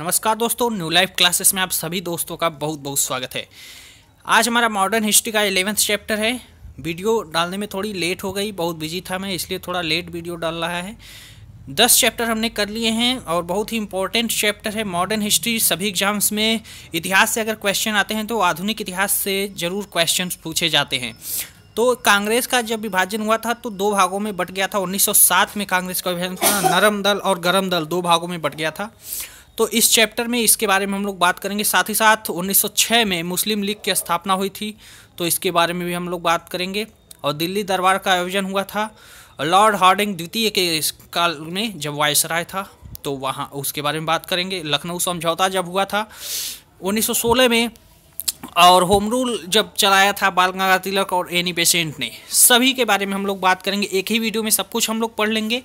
नमस्कार दोस्तों new life classes में आप सभी दोस्तों का बहुत बहुत स्वागत है आज हमारा मॉडर्न हिस्ट्री का एलेवेंथ चैप्टर है वीडियो डालने में थोड़ी लेट हो गई बहुत बिजी था मैं इसलिए थोड़ा लेट वीडियो डाल रहा है दस चैप्टर हमने कर लिए हैं और बहुत ही इंपॉर्टेंट चैप्टर है मॉडर्न हिस्ट्री सभी एग्जाम्स में इतिहास से अगर क्वेश्चन आते हैं तो आधुनिक इतिहास से ज़रूर क्वेश्चन पूछे जाते हैं तो कांग्रेस का जब विभाजन हुआ था तो दो भागों में बट गया था 1907 में कांग्रेस का विभाजन था नरम दल और गरम दल दो भागों में बट गया था तो इस चैप्टर में इसके बारे में हम लोग बात करेंगे साथ ही साथ 1906 में मुस्लिम लीग की स्थापना हुई थी तो इसके बारे में भी हम लोग बात करेंगे और दिल्ली दरबार का आयोजन हुआ था लॉर्ड हार्डिंग द्वितीय के काल में जब वायसराय था तो वहाँ उसके बारे में बात करेंगे लखनऊ समझौता जब हुआ था 1916 में और होम रूल जब चलाया था बाल गंगा तिलक और एनी पेशेंट ने सभी के बारे में हम लोग बात करेंगे एक ही वीडियो में सब कुछ हम लोग पढ़ लेंगे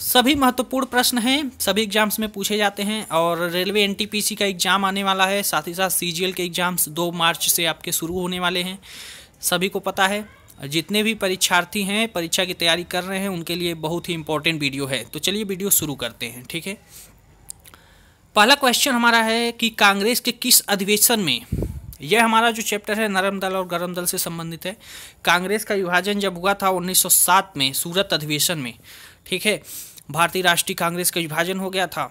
सभी महत्वपूर्ण प्रश्न हैं सभी एग्जाम्स में पूछे जाते हैं और रेलवे एनटीपीसी का एग्ज़ाम आने वाला है साथ ही साथ सीजीएल के एग्ज़ाम्स दो मार्च से आपके शुरू होने वाले हैं सभी को पता है जितने भी परीक्षार्थी हैं परीक्षा की तैयारी कर रहे हैं उनके लिए बहुत ही इंपॉर्टेंट वीडियो है तो चलिए वीडियो शुरू करते हैं ठीक है पहला क्वेश्चन हमारा है कि कांग्रेस के किस अधिवेशन में यह हमारा जो चैप्टर है नरम दल और गरम दल से संबंधित है कांग्रेस का विभाजन जब हुआ था 1907 में सूरत अधिवेशन में ठीक है भारतीय राष्ट्रीय कांग्रेस का विभाजन हो गया था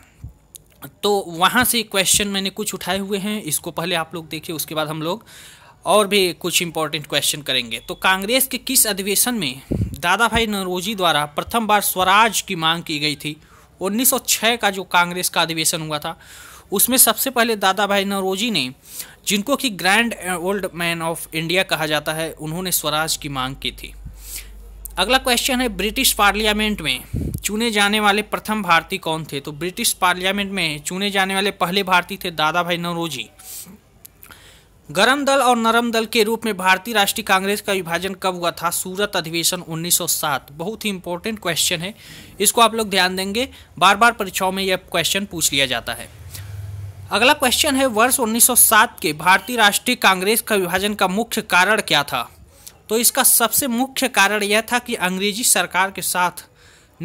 तो वहाँ से क्वेश्चन मैंने कुछ उठाए हुए हैं इसको पहले आप लोग देखिए उसके बाद हम लोग और भी कुछ इंपॉर्टेंट क्वेश्चन करेंगे तो कांग्रेस के किस अधिवेशन में दादा भाई नरोजी द्वारा प्रथम बार स्वराज की मांग की गई थी 1906 का जो कांग्रेस का अधिवेशन हुआ था उसमें सबसे पहले दादा भाई नरोजी ने जिनको कि grand old man of India कहा जाता है उन्होंने स्वराज की मांग की थी अगला क्वेश्चन है ब्रिटिश पार्लियामेंट में चुने जाने वाले प्रथम भारतीय कौन थे तो ब्रिटिश पार्लियामेंट में चुने जाने वाले पहले भारतीय थे दादा भाई नरोजी गरम दल और नरम दल के रूप में भारतीय राष्ट्रीय कांग्रेस का विभाजन कब हुआ था सूरत अधिवेशन 1907 बहुत ही इंपॉर्टेंट क्वेश्चन है इसको आप लोग ध्यान देंगे बार बार परीक्षाओं में यह क्वेश्चन पूछ लिया जाता है अगला क्वेश्चन है वर्ष 1907 के भारतीय राष्ट्रीय कांग्रेस का विभाजन का मुख्य कारण क्या था तो इसका सबसे मुख्य कारण यह था कि अंग्रेजी सरकार के साथ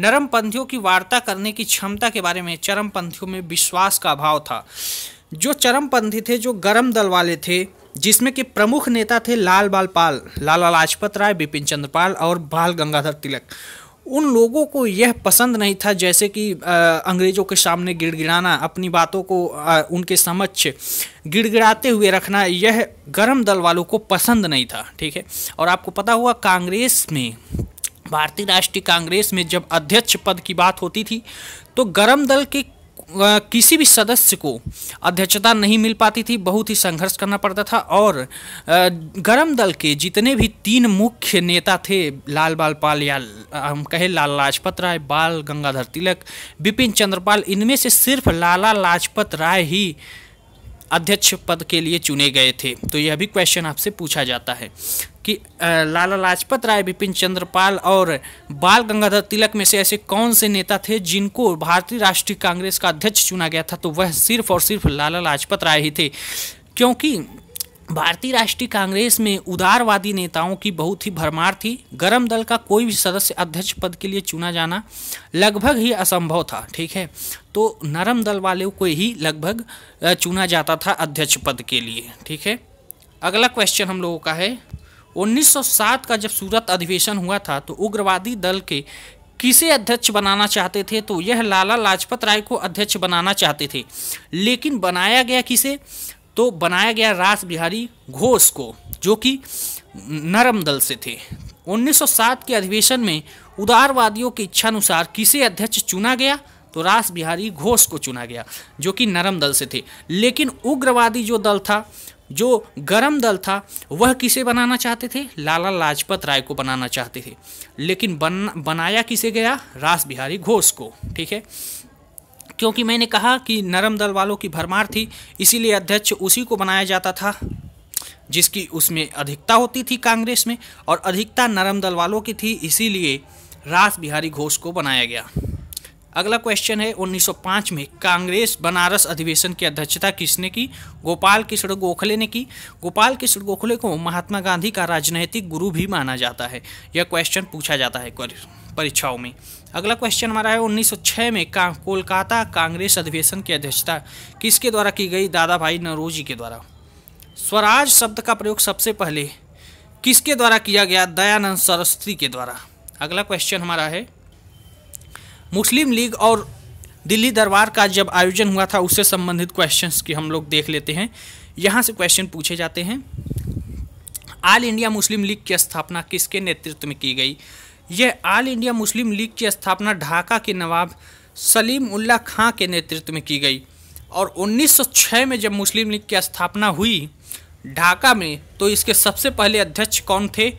नरमपंथियों की वार्ता करने की क्षमता के बारे में चरमपंथियों में विश्वास का अभाव था जो चरमपंथी थे जो गर्म दल वाले थे जिसमें के प्रमुख नेता थे लाल बाल पाल लाला लाजपत राय बिपिन चंद्रपाल और बाल गंगाधर तिलक उन लोगों को यह पसंद नहीं था जैसे कि अंग्रेज़ों के सामने गिड़गिड़ाना अपनी बातों को आ, उनके समक्ष गिड़गिड़ाते हुए रखना यह गर्म दल वालों को पसंद नहीं था ठीक है और आपको पता हुआ कांग्रेस में भारतीय राष्ट्रीय कांग्रेस में जब अध्यक्ष पद की बात होती थी तो गर्म दल के किसी भी सदस्य को अध्यक्षता नहीं मिल पाती थी बहुत ही संघर्ष करना पड़ता था और गरम दल के जितने भी तीन मुख्य नेता थे लाल बाल पाल या हम कहे लाल लाजपत राय बाल गंगाधर तिलक बिपिन चंद्रपाल इनमें से सिर्फ लाला लाजपत राय ही अध्यक्ष पद के लिए चुने गए थे तो यह भी क्वेश्चन आपसे पूछा जाता है कि लाला लाजपत राय बिपिन चंद्रपाल और बाल गंगाधर तिलक में से ऐसे कौन से नेता थे जिनको भारतीय राष्ट्रीय कांग्रेस का अध्यक्ष चुना गया था तो वह सिर्फ और सिर्फ लाला लाजपत राय ही थे क्योंकि भारतीय राष्ट्रीय कांग्रेस में उदारवादी नेताओं की बहुत ही भरमार थी गरम दल का कोई भी सदस्य अध्यक्ष पद के लिए चुना जाना लगभग ही असंभव था ठीक है तो नरम दल वालों को ही लगभग चुना जाता था अध्यक्ष पद के लिए ठीक है अगला क्वेश्चन हम लोगों का है 1907 का जब सूरत अधिवेशन हुआ था तो उग्रवादी दल के किसे अध्यक्ष बनाना चाहते थे तो यह लाला लाजपत राय को अध्यक्ष बनाना चाहते थे लेकिन बनाया गया किसे तो बनाया गया रास बिहारी घोष को जो कि नरम दल से थे 1907 के अधिवेशन में उदारवादियों की इच्छानुसार किसे अध्यक्ष चुना गया तो रास बिहारी घोष को चुना गया जो कि नरम दल से थे लेकिन उग्रवादी जो दल था जो गरम दल था वह किसे बनाना चाहते थे लाला लाजपत राय को बनाना चाहते थे लेकिन बन बनाया किसे गया रास बिहारी घोष को ठीक है क्योंकि मैंने कहा कि नरम दल वालों की भरमार थी इसीलिए अध्यक्ष उसी को बनाया जाता था जिसकी उसमें अधिकता होती थी कांग्रेस में और अधिकता नरम दल वालों की थी इसीलिए रास बिहारी घोष को बनाया गया अगला क्वेश्चन है 1905 में कांग्रेस बनारस अधिवेशन की अध्यक्षता किसने की गोपाल किशोर गोखले ने की गोपाल किशोर गोखले को महात्मा गांधी का राजनैतिक गुरु भी माना जाता है यह क्वेश्चन पूछा जाता है परीक्षाओं में अगला क्वेश्चन हमारा है 1906 में का, कोलकाता कांग्रेस अधिवेशन की अध्यक्षता किसके द्वारा की गई दादा भाई नरोजी के द्वारा स्वराज शब्द का प्रयोग सबसे पहले किसके द्वारा किया गया दयानंद सरस्वती के द्वारा अगला क्वेश्चन हमारा है मुस्लिम लीग और दिल्ली दरबार का जब आयोजन हुआ था उससे संबंधित क्वेश्चंस की हम लोग देख लेते हैं यहाँ से क्वेश्चन पूछे जाते हैं ऑल इंडिया मुस्लिम लीग की स्थापना किसके नेतृत्व में की गई यह ऑल इंडिया मुस्लिम लीग की स्थापना ढाका के नवाब सलीम उल्ला खां के नेतृत्व में की गई और 1906 में जब मुस्लिम लीग की स्थापना हुई ढाका में तो इसके सबसे पहले अध्यक्ष कौन थे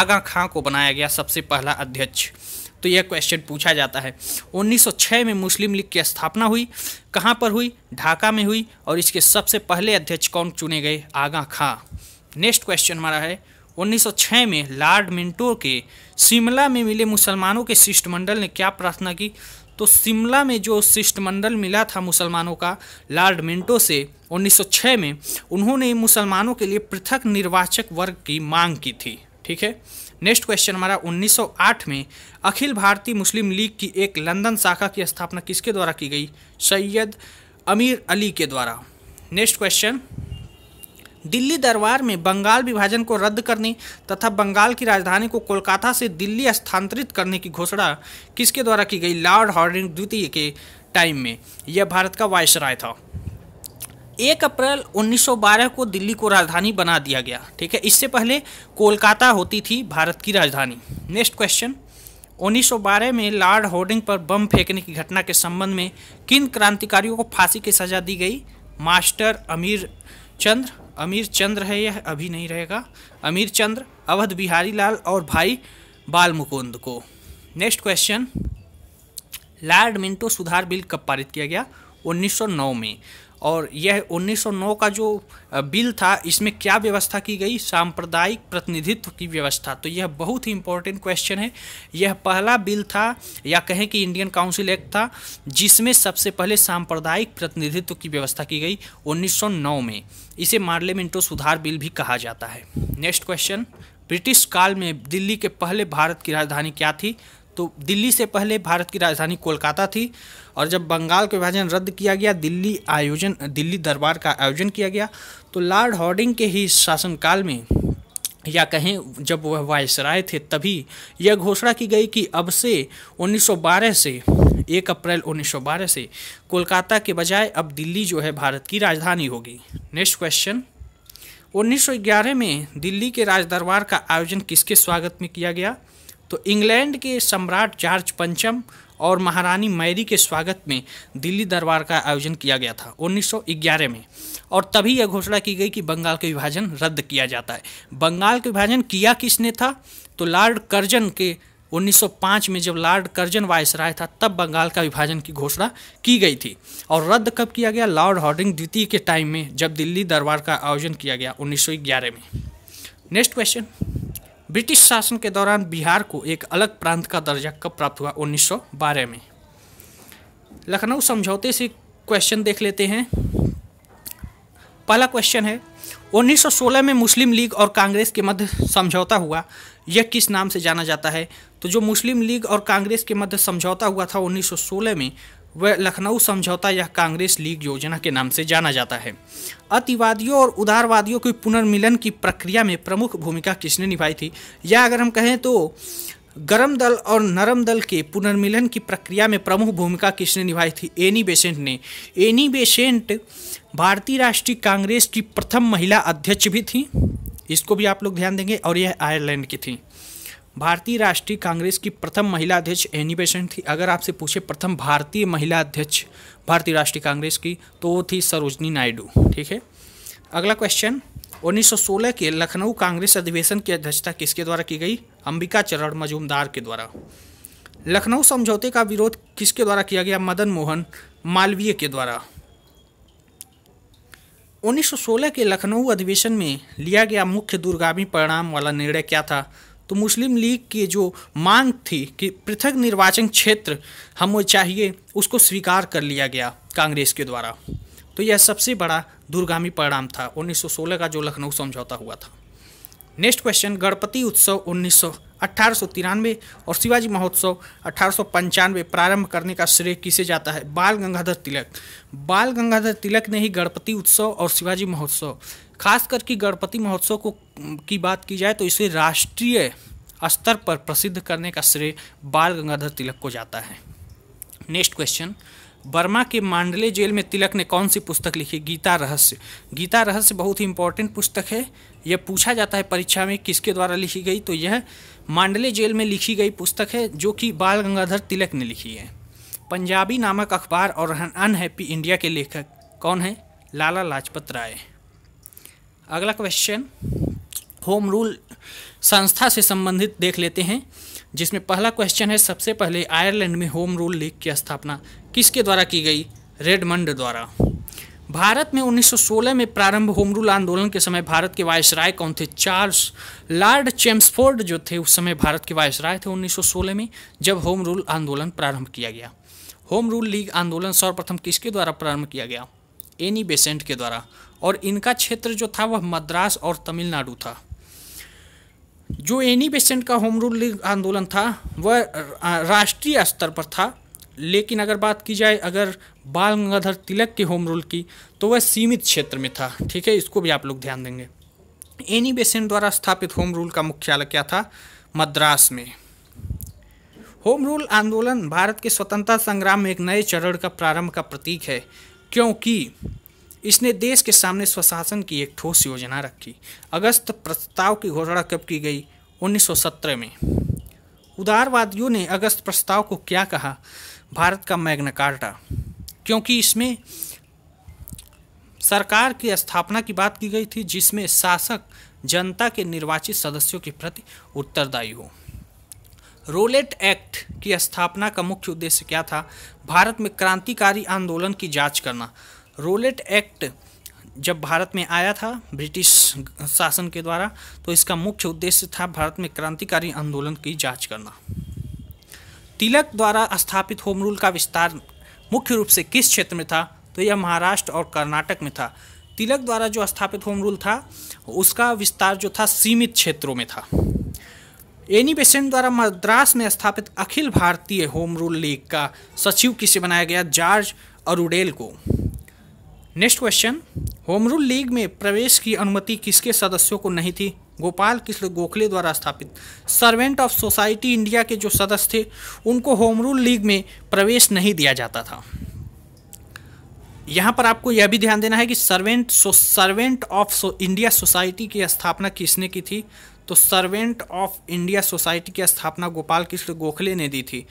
आगा खां को बनाया गया सबसे पहला अध्यक्ष तो यह क्वेश्चन पूछा जाता है 1906 में मुस्लिम लीग की स्थापना हुई कहाँ पर हुई ढाका में हुई और इसके सबसे पहले अध्यक्ष कौन चुने गए आगा खां नेक्स्ट क्वेश्चन हमारा है 1906 में लॉर्ड मिंटो के शिमला में मिले मुसलमानों के शिष्टमंडल ने क्या प्रार्थना की तो शिमला में जो शिष्टमंडल मिला था मुसलमानों का लॉर्ड मिंटो से 1906 में उन्होंने मुसलमानों के लिए पृथक निर्वाचक वर्ग की मांग की थी ठीक है नेक्स्ट क्वेश्चन हमारा 1908 में अखिल भारतीय मुस्लिम लीग की एक लंदन शाखा की स्थापना किसके द्वारा की गई सैयद अमीर अली के द्वारा नेक्स्ट क्वेश्चन दिल्ली दरबार में बंगाल विभाजन को रद्द करने तथा बंगाल की राजधानी को कोलकाता से दिल्ली स्थानांतरित करने की घोषणा किसके द्वारा की गई लॉर्ड हॉर्डिंग द्वितीय के टाइम में यह भारत का वायसराय था एक अप्रैल 1912 को दिल्ली को राजधानी बना दिया गया ठीक है इससे पहले कोलकाता होती थी भारत की राजधानी नेक्स्ट क्वेश्चन 1912 में लॉर्ड होर्डिंग पर बम फेंकने की घटना के संबंध में किन क्रांतिकारियों को फांसी की सजा दी गई मास्टर अमीर चंद्र अमीर चंद्र है यह अभी नहीं रहेगा अमीर चंद्र अवध बिहारी लाल और भाई बाल को नेक्स्ट क्वेश्चन लॉर्ड मिंटो सुधार बिल कब पारित किया गया 1909 में और यह 1909 का जो बिल था इसमें क्या व्यवस्था की गई सांप्रदायिक प्रतिनिधित्व की व्यवस्था तो यह बहुत ही इंपॉर्टेंट क्वेश्चन है यह पहला बिल था या कहें कि इंडियन काउंसिल एक्ट था जिसमें सबसे पहले सांप्रदायिक प्रतिनिधित्व की व्यवस्था की गई 1909 में इसे मार्लियामेंटो सुधार बिल भी कहा जाता है नेक्स्ट क्वेश्चन ब्रिटिश काल में दिल्ली के पहले भारत की राजधानी क्या थी तो दिल्ली से पहले भारत की राजधानी कोलकाता थी और जब बंगाल का विभाजन रद्द किया गया दिल्ली आयोजन दिल्ली दरबार का आयोजन किया गया तो लॉर्ड हॉर्डिंग के ही शासनकाल में या कहें जब वह वायसराय थे तभी यह घोषणा की गई कि अब से 1912 से एक अप्रैल 1912 से कोलकाता के बजाय अब दिल्ली जो है भारत की राजधानी होगी नेक्स्ट क्वेश्चन 1911 में दिल्ली के राजदरबार का आयोजन किसके स्वागत में किया गया तो इंग्लैंड के सम्राट जॉर्ज पंचम और महारानी मैरी के स्वागत में दिल्ली दरबार का आयोजन किया गया था 1911 में और तभी यह घोषणा की गई कि बंगाल का विभाजन रद्द किया जाता है बंगाल का विभाजन किया किसने था तो लॉर्ड कर्जन के 1905 में जब लॉर्ड कर्जन वायसराय था तब बंगाल का विभाजन की घोषणा की गई थी और रद्द कब किया गया लॉर्ड हॉर्डिंग द्वितीय के टाइम में जब दिल्ली दरबार का आयोजन किया गया 1911 में नेक्स्ट क्वेश्चन ब्रिटिश शासन के दौरान बिहार को एक अलग प्रांत का दर्जा कब प्राप्त हुआ 1912 में लखनऊ समझौते से क्वेश्चन देख लेते हैं पहला क्वेश्चन है 1916 में मुस्लिम लीग और कांग्रेस के मध्य समझौता हुआ यह किस नाम से जाना जाता है तो जो मुस्लिम लीग और कांग्रेस के मध्य समझौता हुआ था 1916 में व लखनऊ समझौता यह कांग्रेस लीग योजना के नाम से जाना जाता है अतिवादियों और उदारवादियों के पुनर्मिलन की प्रक्रिया में प्रमुख भूमिका किसने निभाई थी या अगर हम कहें तो गरम दल और नरम दल के पुनर्मिलन की प्रक्रिया में प्रमुख भूमिका किसने निभाई थी एनी बेसेंट ने एनी बेसेंट भारतीय राष्ट्रीय कांग्रेस की प्रथम महिला अध्यक्ष भी थी इसको भी आप लोग ध्यान देंगे और यह आयरलैंड की थी भारतीय राष्ट्रीय कांग्रेस की प्रथम महिला अध्यक्ष एनी बेसेंट थी अगर आपसे पूछे प्रथम भारतीय महिला अध्यक्ष भारतीय राष्ट्रीय कांग्रेस की तो वो थी सरोजनी नायडू ठीक है अगला क्वेश्चन 1916 के लखनऊ कांग्रेस अधिवेशन की अध्यक्षता किसके द्वारा की गई अंबिका चरण मजूमदार के द्वारा लखनऊ समझौते का विरोध किसके द्वारा किया गया मदन मोहन मालवीय के द्वारा 1916 के लखनऊ अधिवेशन में लिया गया मुख्य दूरगामी परिणाम वाला निर्णय क्या था तो मुस्लिम लीग की जो मांग थी कि पृथक निर्वाचन क्षेत्र हमें चाहिए उसको स्वीकार कर लिया गया कांग्रेस के द्वारा तो यह सबसे बड़ा दूरगामी परिणाम था 1916 का जो लखनऊ समझौता हुआ था नेक्स्ट क्वेश्चन गणपति उत्सव उन्नीस सौ और शिवाजी महोत्सव अठारह प्रारंभ करने का श्रेय किसे जाता है बाल गंगाधर तिलक बाल गंगाधर तिलक ने ही गणपति उत्सव और शिवाजी महोत्सव खास करके गणपति महोत्सव को की बात की जाए तो इसे राष्ट्रीय स्तर पर प्रसिद्ध करने का श्रेय बाल गंगाधर तिलक को जाता है नेक्स्ट क्वेश्चन बर्मा के मांडले जेल में तिलक ने कौन सी पुस्तक लिखी गीता रहस्य गीता रहस्य बहुत ही इंपॉर्टेंट पुस्तक है यह पूछा जाता है परीक्षा में किसके द्वारा लिखी गई तो यह मांडले जेल में लिखी गई पुस्तक है जो कि बाल गंगाधर तिलक ने लिखी है पंजाबी नामक अखबार और अनहैप्पी इंडिया के लेखक कौन है लाला लाजपत राय अगला क्वेश्चन होम रूल संस्था से संबंधित देख लेते हैं जिसमें पहला क्वेश्चन है सबसे पहले आयरलैंड में होम रूल लीग की स्थापना किसके द्वारा की गई रेडमंड द्वारा भारत में 1916 में प्रारंभ होम रूल आंदोलन के समय भारत के वायसराय कौन थे चार्ल्स लॉर्ड चेम्सफोर्ड जो थे उस समय भारत के वायसराय थे 1916 में जब होम रूल आंदोलन प्रारंभ किया गया होम रूल लीग आंदोलन सर्वप्रथम किसके द्वारा प्रारंभ किया गया एनी बेसेंट के द्वारा और इनका क्षेत्र जो था वह मद्रास और तमिलनाडु था जो एनी पेशेंट का होम रूल आंदोलन था वह राष्ट्रीय स्तर पर था लेकिन अगर बात की जाए अगर बाल गंगाधर तिलक के होम रूल की तो वह सीमित क्षेत्र में था ठीक है इसको भी आप लोग ध्यान देंगे एनी बेसेंट द्वारा स्थापित होम रूल का मुख्यालय क्या था मद्रास में होम रूल आंदोलन भारत के स्वतंत्रता संग्राम में एक नए चरण का प्रारंभ का प्रतीक है क्योंकि इसने देश के सामने स्वशासन की एक ठोस योजना रखी अगस्त प्रस्ताव की घोषणा कब की गई 1917 में उदारवादियों ने अगस्त प्रस्ताव को क्या कहा भारत का मैग्ना कार्टा क्योंकि इसमें सरकार की स्थापना की बात की गई थी जिसमें शासक जनता के निर्वाचित सदस्यों के प्रति उत्तरदायी हो रोलेट एक्ट की स्थापना का मुख्य उद्देश्य क्या था भारत में क्रांतिकारी आंदोलन की जांच करना रोलेट एक्ट जब भारत में आया था ब्रिटिश शासन के द्वारा तो इसका मुख्य उद्देश्य था भारत में क्रांतिकारी आंदोलन की जांच करना तिलक द्वारा स्थापित होम रूल का विस्तार मुख्य रूप से किस क्षेत्र में था तो यह महाराष्ट्र और कर्नाटक में था तिलक द्वारा जो स्थापित होम रूल था उसका विस्तार जो था सीमित क्षेत्रों में था एनी बेसेंट द्वारा मद्रास में स्थापित अखिल भारतीय होम रूल लीग का सचिव किसे बनाया गया जॉर्ज अरुडेल को next question home rule league में प्रवेश की अनुमति किसके सदस्यों को नहीं थी गोपाल कृष्ण गोखले द्वारा स्थापित सर्वेंट ऑफ सोसाइटी इंडिया के जो सदस्य थे उनको होम रूल लीग में प्रवेश नहीं दिया जाता था यहाँ पर आपको यह भी ध्यान देना है कि servant so servant of so, India society की स्थापना किसने की थी तो सर्वेंट ऑफ इंडिया सोसाइटी की स्थापना गोपाल कृष्ण गोखले ने दी थी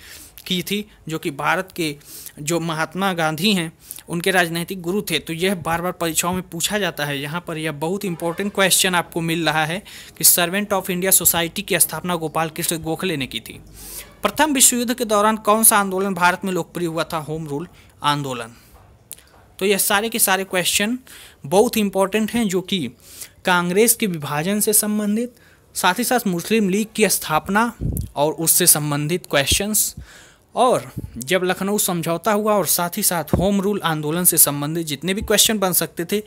की थी जो कि भारत के जो महात्मा गांधी हैं उनके राजनीतिक गुरु थे तो यह बार बार परीक्षाओं में पूछा जाता है यहाँ पर यह बहुत इंपॉर्टेंट क्वेश्चन आपको मिल रहा है कि सर्वेंट ऑफ इंडिया सोसाइटी की स्थापना गोपाल कृष्ण गोखले ने की थी प्रथम विश्व युद्ध के दौरान कौन सा आंदोलन भारत में लोकप्रिय हुआ था होम रूल आंदोलन तो यह सारे के सारे क्वेश्चन बहुत इंपॉर्टेंट हैं जो कि कांग्रेस के विभाजन से संबंधित साथ ही साथ मुस्लिम लीग की स्थापना और उससे संबंधित क्वेश्चंस और जब लखनऊ समझौता हुआ और साथ ही साथ होम रूल आंदोलन से संबंधित जितने भी क्वेश्चन बन सकते थे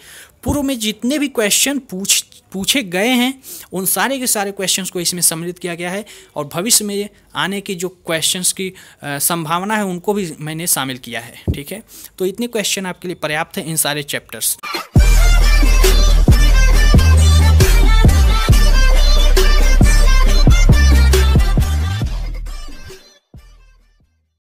पूर्व में जितने भी क्वेश्चन पूछ पूछे गए हैं उन सारे के सारे क्वेश्चंस को इसमें सम्मिलित किया गया है और भविष्य में आने के जो क्वेश्चंस की संभावना है उनको भी मैंने शामिल किया है ठीक है तो इतने क्वेश्चन आपके लिए पर्याप्त हैं इन सारे चैप्टर्स